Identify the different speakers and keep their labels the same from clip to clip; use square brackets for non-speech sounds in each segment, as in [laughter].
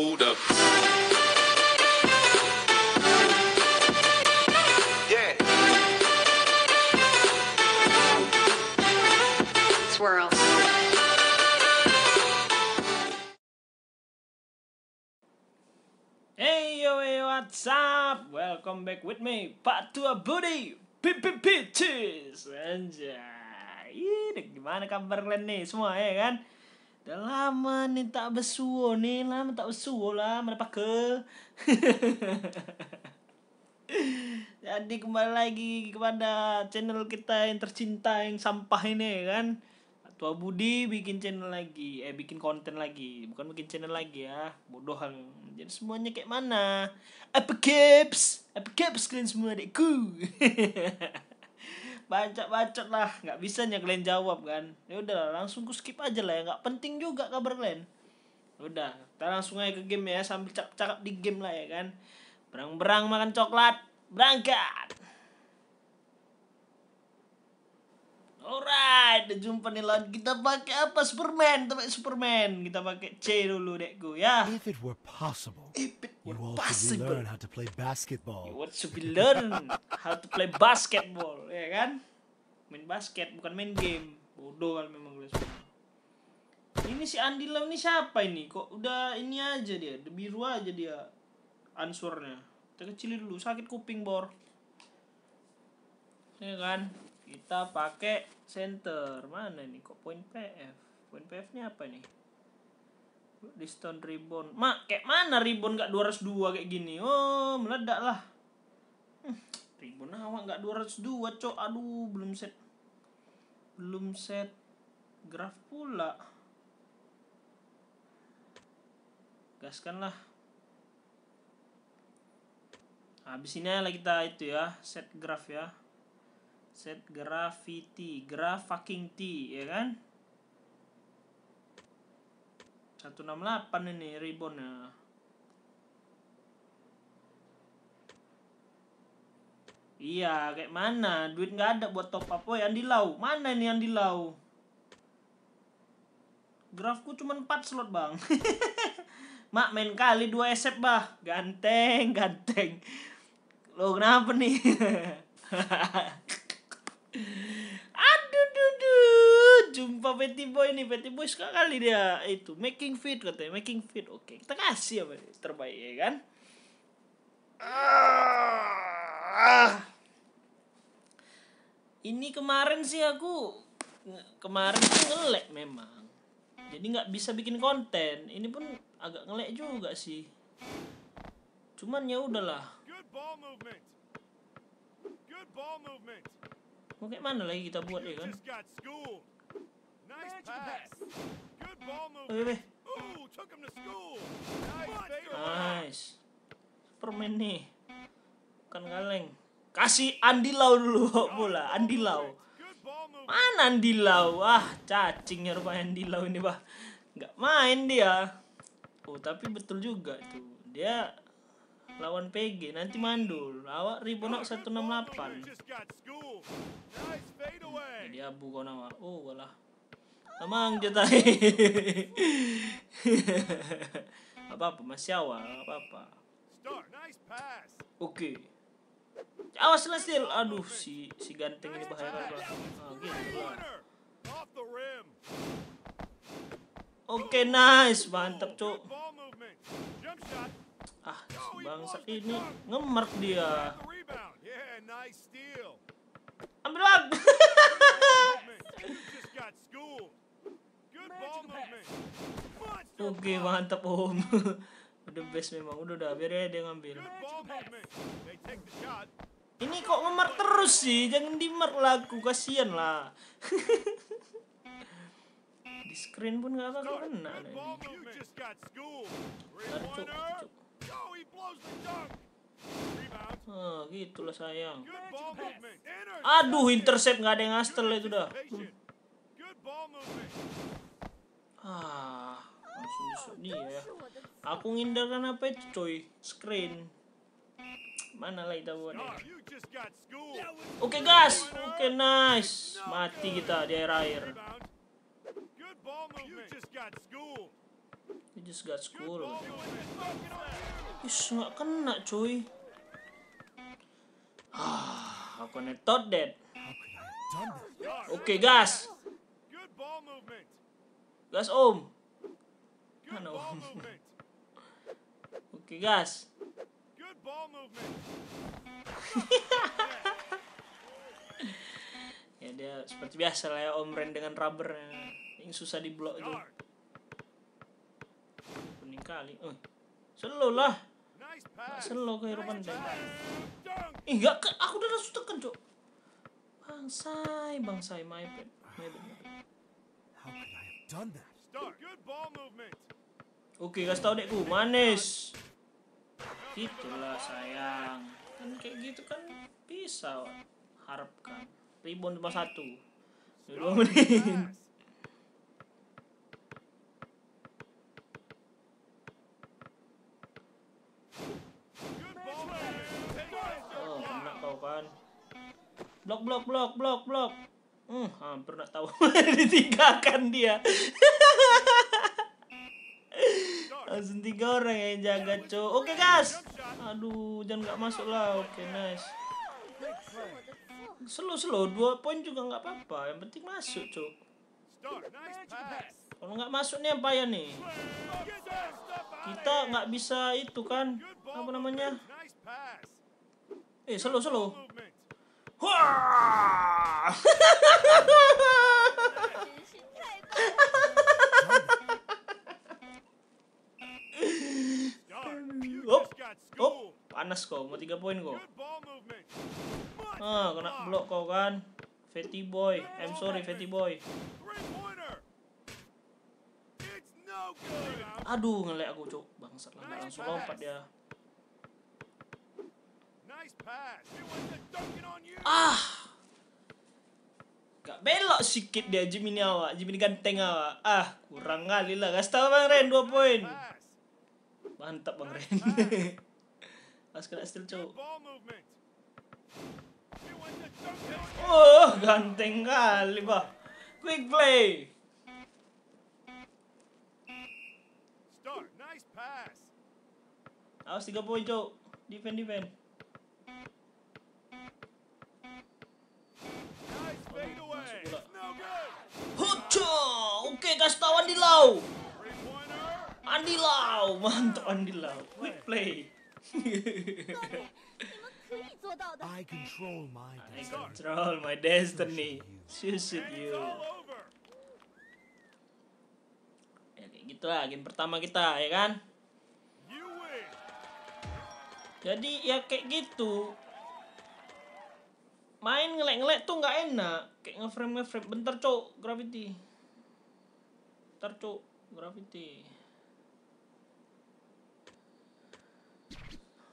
Speaker 1: hold up. Yeah.
Speaker 2: Swirl. Hey yo, hey, what's up? Welcome back with me, Tua Budi. Pipi anjay. ini Gimana kabar kalian nih semua ya kan? Dah lama ni tak bersuo ni Lama tak bersuo lah Mana pake [laughs] Jadi kembali lagi kepada channel kita yang tercinta yang sampah ini kan Tua Budi bikin channel lagi Eh bikin konten lagi Bukan bikin channel lagi ya Bodoh hal Jadi semuanya kayak mana Apa kips Apa kips kalian semua adikku [laughs] baca-baca lah nggak bisa nih kalian jawab kan ya udah langsung ku skip aja lah ya nggak penting juga kabar kalian ya udah kita langsung aja ke game ya sambil cakap-cakap di game lah ya kan berang-berang makan coklat berangkat Alright, jumpa nih lawan kita pakai apa Superman, Tapi Superman, kita pakai C dulu dekku ya. If it were possible, if it were you
Speaker 1: possible, learn how to play basketball. You
Speaker 2: want to be learn how to play basketball, ya kan? Main basket bukan main game. Bodoh kalau memang gue Ini si Andi Lam ini siapa ini? Kok udah ini aja dia, biru aja dia ansurnya. Kita kecilin dulu, sakit kuping bor. Ya kan? kita pakai center mana nih kok point PF point PF nya apa nih diston ribbon mak kayak mana ribbon gak 202 kayak gini oh meledak lah hmm, ribbon awak gak 202 cok aduh belum set belum set graf pula gaskan lah habis ini lah kita itu ya set graf ya set gravity graph fucking t ya kan 168 ini ya Iya, kayak mana? Duit nggak ada buat top up. yang oh, di Lau. Mana ini di Lau? Grafku cuma 4 slot, Bang. [laughs] Mak, main kali dua eset Bah. Ganteng, ganteng. Lo kenapa nih? [laughs] aduh duh. jumpa Betty Boy nih Betty Boy sekali dia itu making fit katanya making fit oke okay. kita kasih apa ya, terbaik ya kan ah. ini kemarin sih aku kemarin tuh ngelek memang jadi nggak bisa bikin konten ini pun agak ngelek juga sih cuman ya udahlah Good mau kayak mana lagi kita buat ya kan
Speaker 1: hmm. Oke, hmm.
Speaker 2: Nice. Superman nih. Bukan kaleng. Kasih Andilau Lau dulu bola. Andilau, Mana Andilau? Lau? Ah, cacingnya rumah Andilau ini, Bah. Nggak main dia. Oh, tapi betul juga tuh. Dia lawan PG nanti mandul awak satu ribu enam delapan jadi abu kau nama oh walah emang jutai [laughs] apa apa masih awal apa apa oke okay. awas aduh si si ganteng ini bahaya kan Oke, okay, nice. Mantap, Cuk. Ah, bangsa ini ngemerk dia. Ambil bag. [laughs] Oke, mantap Om. [laughs] udah best memang. Udah udah biar ya dia ngambil. Ini kok ngemark terus sih? Jangan di-mark laku, kasihan lah. [laughs] di screen pun gak bakal kena. Nah, cukup. Nah, gitulah sayang. Aduh, intercept nggak ada yang astel itu dah. Ah, langsung disut ya. Aku ngindarkan apa itu coy? Screen. Mana lah kita buat oh, Oke gas guys, oke nice. Mati kita di air air. I just got scored. Ish, nggak kena cuy. Ah, aku netot dead. Oke okay, gas. Gas om. Mana [laughs] om? Oke okay, gas. [laughs] ya dia seperti biasa lah ya om Ren dengan rubbernya. Yang susah di blok itu kali. Oh, selo lah. Selo ke Eropa deh. Ih, enggak ke, aku udah langsung tekan, Cok. Bangsai, bangsai my bad. My bad. How could I have done that? Start. Good ball movement. Oke, kasih tahu dekku, manis. Itulah sayang. Kan kayak gitu kan bisa harapkan. Rebound cuma satu. Dua menit. blok blok blok blok blok hmm hampir nak tahu [laughs] ditinggalkan dia [laughs] langsung tiga orang yang jaga co oke okay, guys aduh jangan nggak masuk lah oke okay, nice slow slow dua poin juga nggak apa-apa yang penting masuk co kalau nggak masuk nih apa ya nih kita nggak bisa itu kan apa namanya eh slow slow panas kau, mau tiga poin kau. Ah, kena blok kau kan. Fatty boy, I'm sorry Fatty boy. Aduh, ngelek aku, cok. Bangsat lah, langsung lompat dia. Ah. Gak belok sikit dia Jimmy awak. Jimmy ganteng awak. Ah, kurang kali lah. Gak Bang Ren 2 poin. Mantap Bang Ren. Pas [laughs] kena still cowok. Oh, ganteng kali, Bah. Quick play.
Speaker 1: Start. Nice pass.
Speaker 2: Awas 3 poin, cowok. Defend, defend. Oke, okay, kasih tau Andi Lau. Andi Lau, mantap Andi Lau. Quick play. I control my destiny. I control my destiny. Shoot you. Ya, kayak gitulah game pertama kita, ya kan? Jadi ya kayak gitu. Main ngelek-ngelek tuh nggak enak. Kayak ngeframe ngeframe bentar, cowok Gravity. Ntar cu Gravity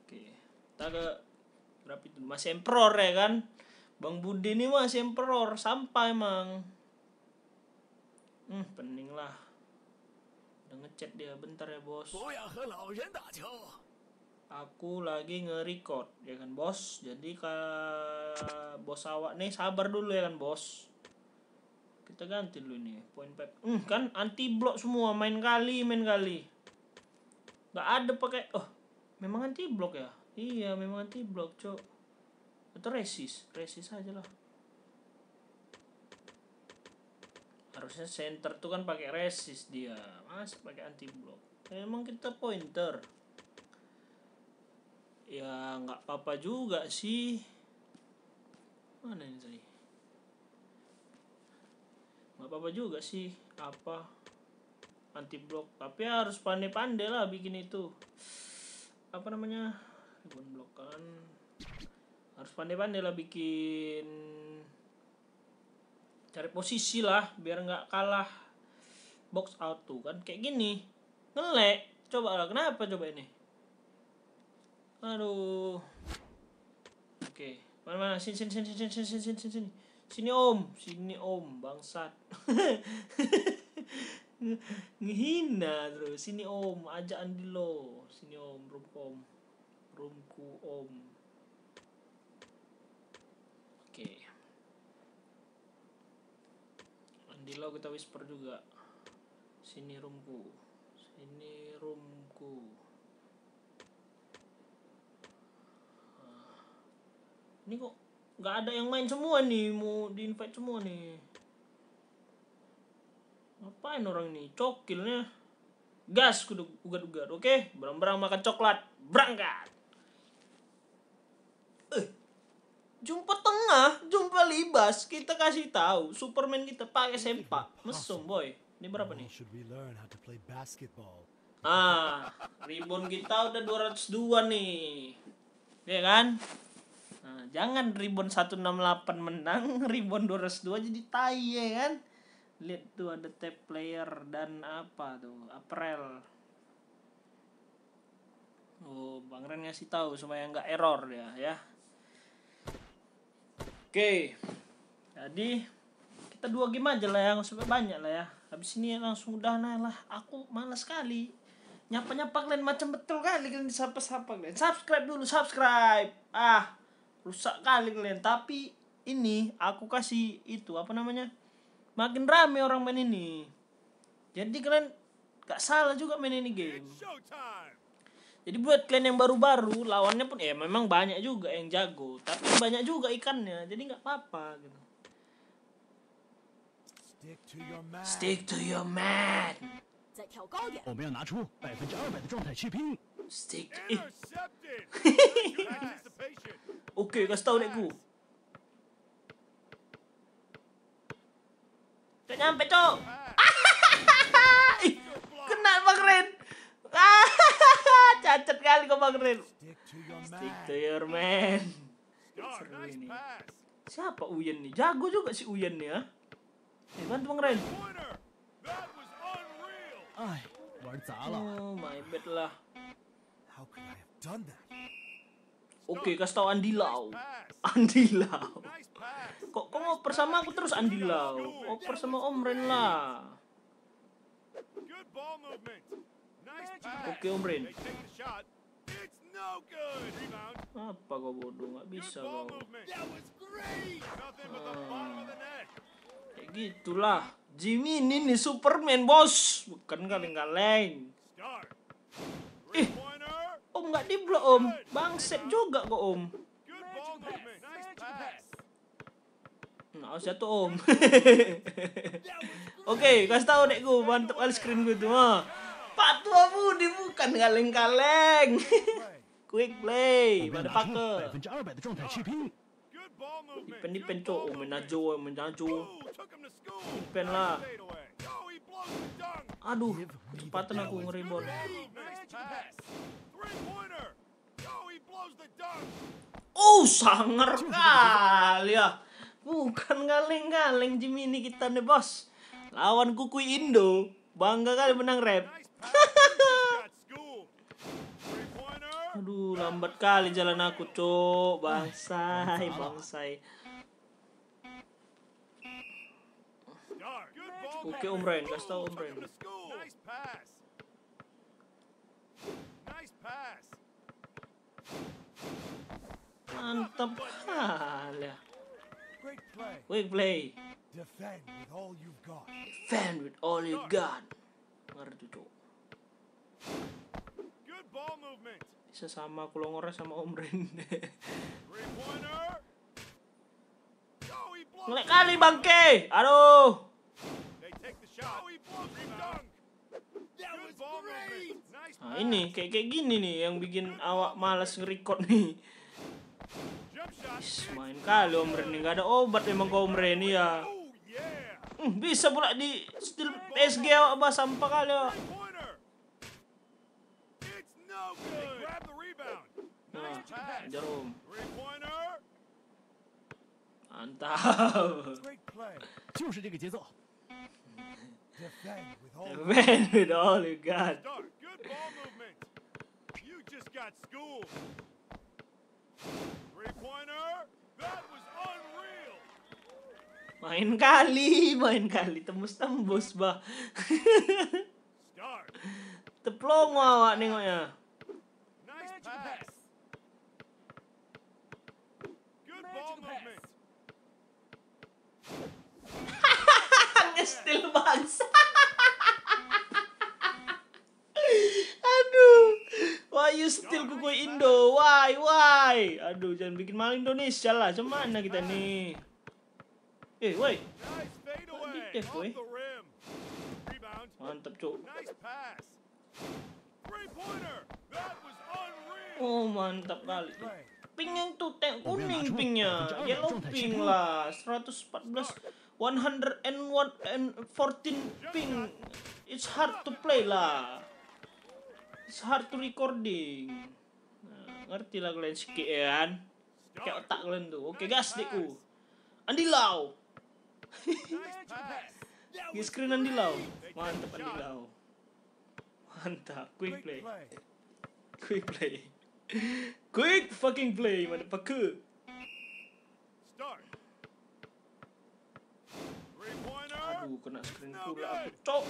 Speaker 2: Oke Kita ke Gravity Masih emperor ya kan Bang Budi ini masih emperor sampai emang Hmm pening lah Udah ngechat dia bentar ya bos Aku lagi nge-record ya kan bos Jadi ka... bos awak nih sabar dulu ya kan bos kita ganti dulu nih point five Hmm, kan anti block semua main kali, main kali. nggak ada pakai oh, memang anti block ya? Iya, memang anti block, Cok. Atau resist, resist aja lah. Harusnya center tuh kan pakai resist dia. Mas pakai anti block. Memang kita pointer. Ya, nggak apa-apa juga sih. Mana ini tadi? nggak apa-apa juga sih apa anti blok tapi harus pandai-pandai lah bikin itu apa namanya ribbon block kan harus pandai-pandai lah bikin cari posisi lah biar nggak kalah box out tuh kan kayak gini ngelek coba lah kenapa coba ini aduh oke okay. mana mana sini sini sini sini sini sini sini sini sini om sini om bangsat [laughs] ngehina terus sini om ajak andi lo sini om rum rumku om oke okay. andi lo kita whisper juga sini rumku sini rumku ah. ini kok nggak ada yang main semua nih mau di invite semua nih ngapain orang ini cokilnya gas kudu ugat-ugat oke berang-berang makan coklat berangkat eh jumpa tengah jumpa libas kita kasih tahu superman kita pakai sempak mesum boy ini berapa nih ah ribon kita udah 202 nih ya kan Nah, jangan Ribbon 168 menang, [laughs] Ribbon 202 jadi tai ya kan. Lihat tuh ada tap player dan apa tuh, April. Oh, Bang Ren ngasih tahu supaya nggak error ya ya. Oke. Jadi kita dua game aja lah yang supaya banyak lah ya. Habis ini langsung udah nah lah. Aku malas sekali. Nyapa-nyapa kalian macam betul kali kalian disapa-sapa kalian. Subscribe dulu, subscribe. Ah, rusak kali kalian tapi ini aku kasih itu apa namanya makin rame orang main ini jadi kalian gak salah juga main ini game jadi buat kalian yang baru-baru lawannya pun ya memang banyak juga yang jago, tapi banyak juga ikannya, jadi nggak apa-apa gitu.
Speaker 1: Stick to your man. Stick to your man.
Speaker 2: [laughs] Okey, kasih tahu cikgu. Tak nyampe, Tok. [laughs] Eh, kena Bang Ren. [laughs] Cacat kali kau Bang Ren. Stick to your man. Seru ini. Siapa Uyen nih? Jago juga si Uyen nih ya. Eh, bantu Bang Ren. Oh, my bad lah. How could I have done that? Oke, kasih tau Andi Lau. Andi Lau. Kok kok ngoper sama aku terus Andi Lau? Ngoper sama Om Ren lah. Oke Om Ren. Apa kau bodoh? Gak bisa kau. Ah. Kayak gitulah. Jimmy ini nih Superman bos. Bukan kaleng-kaleng. Eh. Om nggak diblok om. Bangset juga kok om. Nah, harus jatuh om. [laughs] Oke, okay, kasih tahu dekku mantap kali screen gue tuh. Pak tua budi bukan kaleng-kaleng. [laughs] Quick play, pada pakai. Dipen dipen cok, om menaju menaju. Dipen lah. Aduh, kecepatan aku ngeribon. Oh, sangar nah. kali ya. Bukan galeng-galeng Jimini kita nih, bos. Lawan kuku Indo. Bangga kali menang rap. Aduh, lambat kali jalan aku, cok. Bangsai, bangsai.
Speaker 1: Oke, Om Ryan. Kasih tau Om Ryan.
Speaker 2: Mantap kali. Great play. Quick play.
Speaker 1: Defend with all you
Speaker 2: got. Defend with all you got. Ngerti tuh. Good ball movement. Bisa sama Kulongore sama Om Rende. Ngelek kali bangke. Aduh. They take the shot. Nah, ini kayak kayak gini nih yang bikin awak malas ngerekord nih. Is, main kali Om Reni nggak ada obat emang kau Om Reni ya. Hmm, bisa pula di still SG awak bah sampah kali awak. Nah, jarum Mantap. Defend with all you got. Main kali, main kali tembus-tembus, bah. teplong awak nengoknya. Nice pass.
Speaker 1: Good ball movement.
Speaker 2: jangan bikin malah Indonesia lah cuman kita nih eh woi Dev, woi. Mantap, Cuk. Oh, mantap kali. Ping yang tuh tank kuning pingnya. Yellow ping lah. 114 114 and ping. It's hard to play lah. It's hard to recording. Nah, ngerti lah kalian ya kan? Pakai otak kalian tuh. Oke, gas dekku. Andi Lau. [laughs] Di screen Andi Lau. Mantap Andi Lau. Mantap, quick play. Quick play. [laughs] quick fucking play, motherfucker. Aduh, kena screen pula aku. Cok.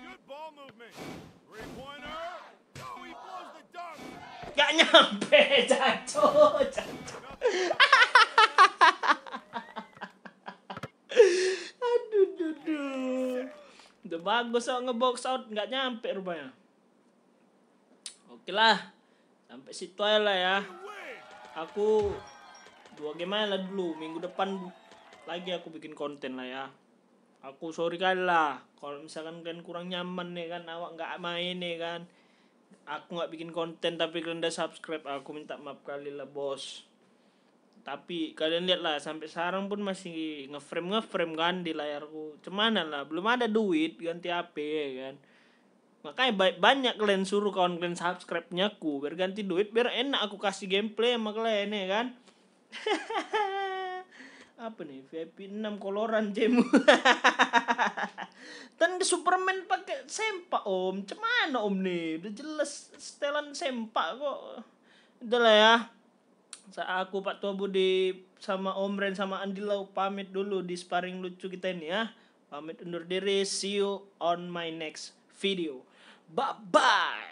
Speaker 2: Good ball movement. Three pointer. Gak nyampe, caco, caco. aduh, duh, duh. Udah bagus so, ngebox out, nggak nyampe rupanya. Oke lah, sampai situ aja lah ya. Aku dua game aja lah dulu. Minggu depan lagi aku bikin konten lah ya. Aku sorry kali lah, kalau misalkan kalian kurang nyaman nih kan, awak nggak main nih kan aku nggak bikin konten tapi kalian udah subscribe aku minta maaf kali lah bos tapi kalian lihat lah sampai sekarang pun masih ngeframe ngeframe kan di layarku cuman lah belum ada duit ganti HP ya kan makanya baik banyak kalian suruh kawan kalian subscribe nya aku biar ganti duit biar enak aku kasih gameplay sama kalian ya kan [laughs] apa nih VIP 6 koloran jemu [laughs] Dan Superman pakai sempak om. cuman om nih? Udah jelas setelan sempak kok. Udah lah ya. Saya aku Pak Tua Budi sama Om Ren sama Andilau pamit dulu di sparring lucu kita ini ya. Pamit undur diri. See you on my next video. Bye bye.